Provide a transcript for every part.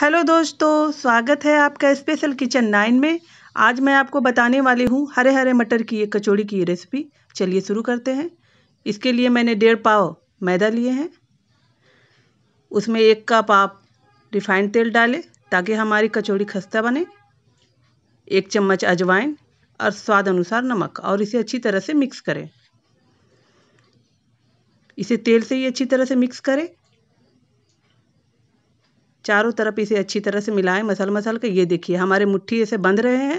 hello दोस्तों स्वागत है आपका स्पेशल किचन नाइन में आज मैं आपको बताने वाली हूँ हरे हरे मटर की एक कचौड़ी की रेसिपी चलिए शुरू करते हैं इसके लिए मैंने डेढ़ पाव मैदा लिए हैं उसमें एक कप आप रिफाइंड तेल डालें ताकि हमारी कचौड़ी खस्ता बने एक चम्मच अजवाइन और स्वाद अनुसार नमक और इसे अच्छी तरह से मिक्स करें इसे तेल से ही अच्छी तरह से मिक्स करें चारों तरफ इसे अच्छी तरह से मिलाएं मसल मसल कर ये देखिए हमारे मुट्ठी ऐसे बंध रहे हैं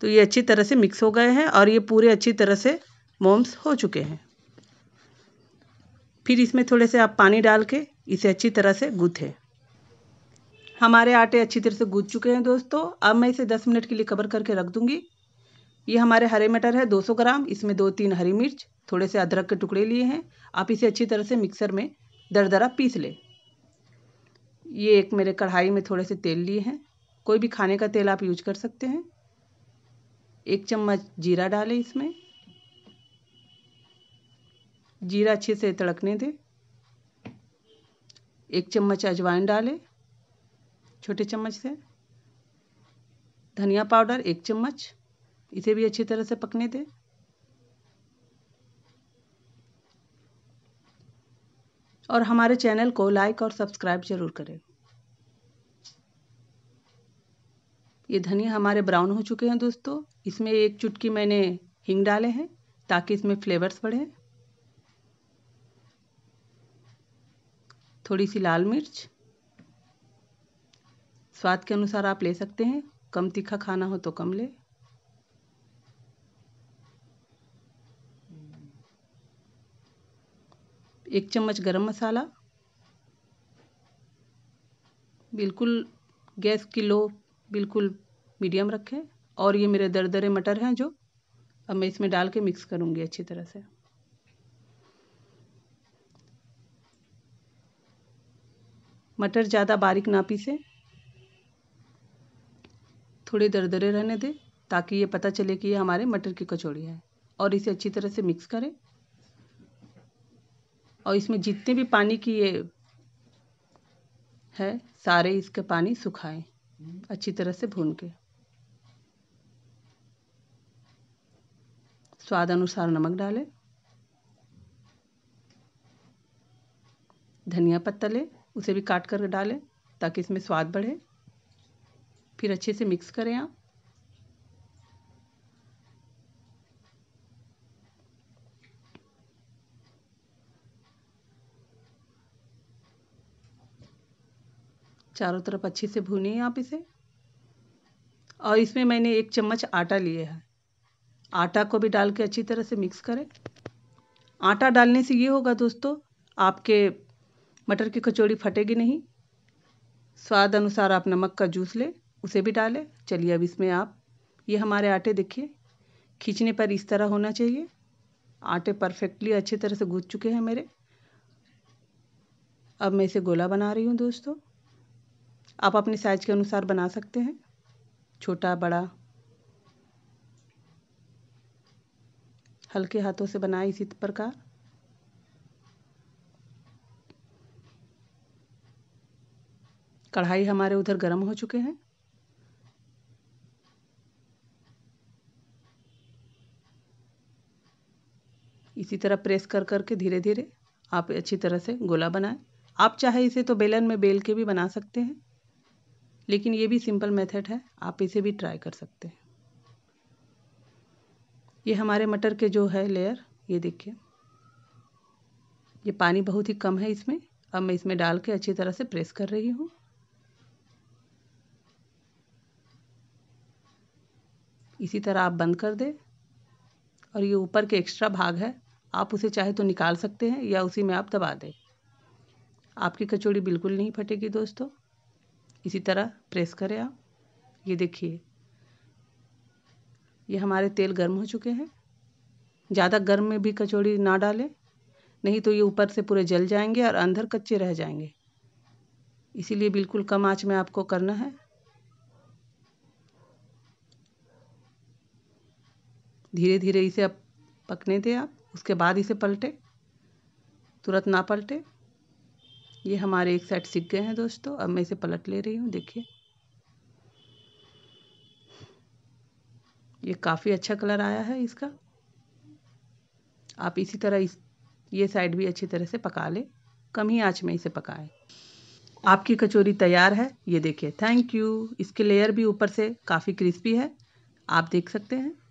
तो ये अच्छी तरह से मिक्स हो गए हैं और ये पूरे अच्छी तरह से मोम्स हो चुके हैं फिर इसमें थोड़े से आप पानी डाल के इसे अच्छी तरह से गूँथें हमारे आटे अच्छी तरह से गूँथ चुके हैं दोस्तों अब मैं इसे दस मिनट के लिए कवर करके रख दूँगी ये हमारे हरे मटर है 200 ग्राम इसमें दो तीन हरी मिर्च थोड़े से अदरक के टुकड़े लिए हैं आप इसे अच्छी तरह से मिक्सर में दरदरा पीस लें ये एक मेरे कढ़ाई में थोड़े से तेल लिए हैं कोई भी खाने का तेल आप यूज कर सकते हैं एक चम्मच जीरा डालें इसमें जीरा अच्छे से तड़कने दें एक चम्मच अजवाइन डालें छोटे चम्मच से धनिया पाउडर एक चम्मच इसे भी अच्छी तरह से पकने दें और हमारे चैनल को लाइक और सब्सक्राइब जरूर करें ये धनिया हमारे ब्राउन हो चुके हैं दोस्तों इसमें एक चुटकी मैंने हिंग डाले हैं ताकि इसमें फ्लेवर्स बढ़े थोड़ी सी लाल मिर्च स्वाद के अनुसार आप ले सकते हैं कम तीखा खाना हो तो कम ले एक चम्मच गरम मसाला बिल्कुल गैस की लो बिल्कुल मीडियम रखें और ये मेरे दरदरे मटर हैं जो अब मैं इसमें डाल के मिक्स करूँगी अच्छी तरह से मटर ज़्यादा बारीक ना पीसें थोड़े दरदरे रहने दें ताकि ये पता चले कि ये हमारे मटर की कचौड़ी है और इसे अच्छी तरह से मिक्स करें और इसमें जितने भी पानी की ये है सारे इसका पानी सुखाएं अच्छी तरह से भून के स्वाद अनुसार नमक डालें धनिया पत्ता लें उसे भी काट कर डालें ताकि इसमें स्वाद बढ़े फिर अच्छे से मिक्स करें आप चारों तरफ अच्छे से भूनिए आप इसे और इसमें मैंने एक चम्मच आटा लिए है आटा को भी डाल के अच्छी तरह से मिक्स करें आटा डालने से ये होगा दोस्तों आपके मटर की कचौड़ी फटेगी नहीं स्वाद अनुसार आप नमक का जूस लें उसे भी डालें चलिए अब इसमें आप ये हमारे आटे देखिए खींचने पर इस तरह होना चाहिए आटे परफेक्टली अच्छी तरह से गूँज चुके हैं मेरे अब मैं इसे गोला बना रही हूँ दोस्तों आप अपने साइज के अनुसार बना सकते हैं छोटा बड़ा हल्के हाथों से बनाए इसी प्रकार कढ़ाई हमारे उधर गर्म हो चुके हैं इसी तरह प्रेस कर करके धीरे धीरे आप अच्छी तरह से गोला बनाएं आप चाहे इसे तो बेलन में बेल के भी बना सकते हैं लेकिन ये भी सिंपल मेथड है आप इसे भी ट्राई कर सकते हैं ये हमारे मटर के जो है लेयर ये देखिए ये पानी बहुत ही कम है इसमें अब मैं इसमें डाल के अच्छी तरह से प्रेस कर रही हूँ इसी तरह आप बंद कर दे और ये ऊपर के एक्स्ट्रा भाग है आप उसे चाहे तो निकाल सकते हैं या उसी में आप दबा दें आपकी कचौड़ी बिल्कुल नहीं फटेगी दोस्तों इसी तरह प्रेस करें आप ये देखिए ये हमारे तेल गर्म हो चुके हैं ज़्यादा गर्म में भी कचौड़ी ना डालें नहीं तो ये ऊपर से पूरे जल जाएंगे और अंदर कच्चे रह जाएंगे इसीलिए बिल्कुल कम आंच में आपको करना है धीरे धीरे इसे आप पकने दें आप उसके बाद इसे पलटे तुरंत ना पलटे ये हमारे एक साइड सीख गए हैं दोस्तों अब मैं इसे पलट ले रही हूँ देखिए ये काफ़ी अच्छा कलर आया है इसका आप इसी तरह इस ये साइड भी अच्छी तरह से पका लें कम ही आँच में इसे पकाएं आपकी कचौरी तैयार है ये देखिए थैंक यू इसके लेयर भी ऊपर से काफ़ी क्रिस्पी है आप देख सकते हैं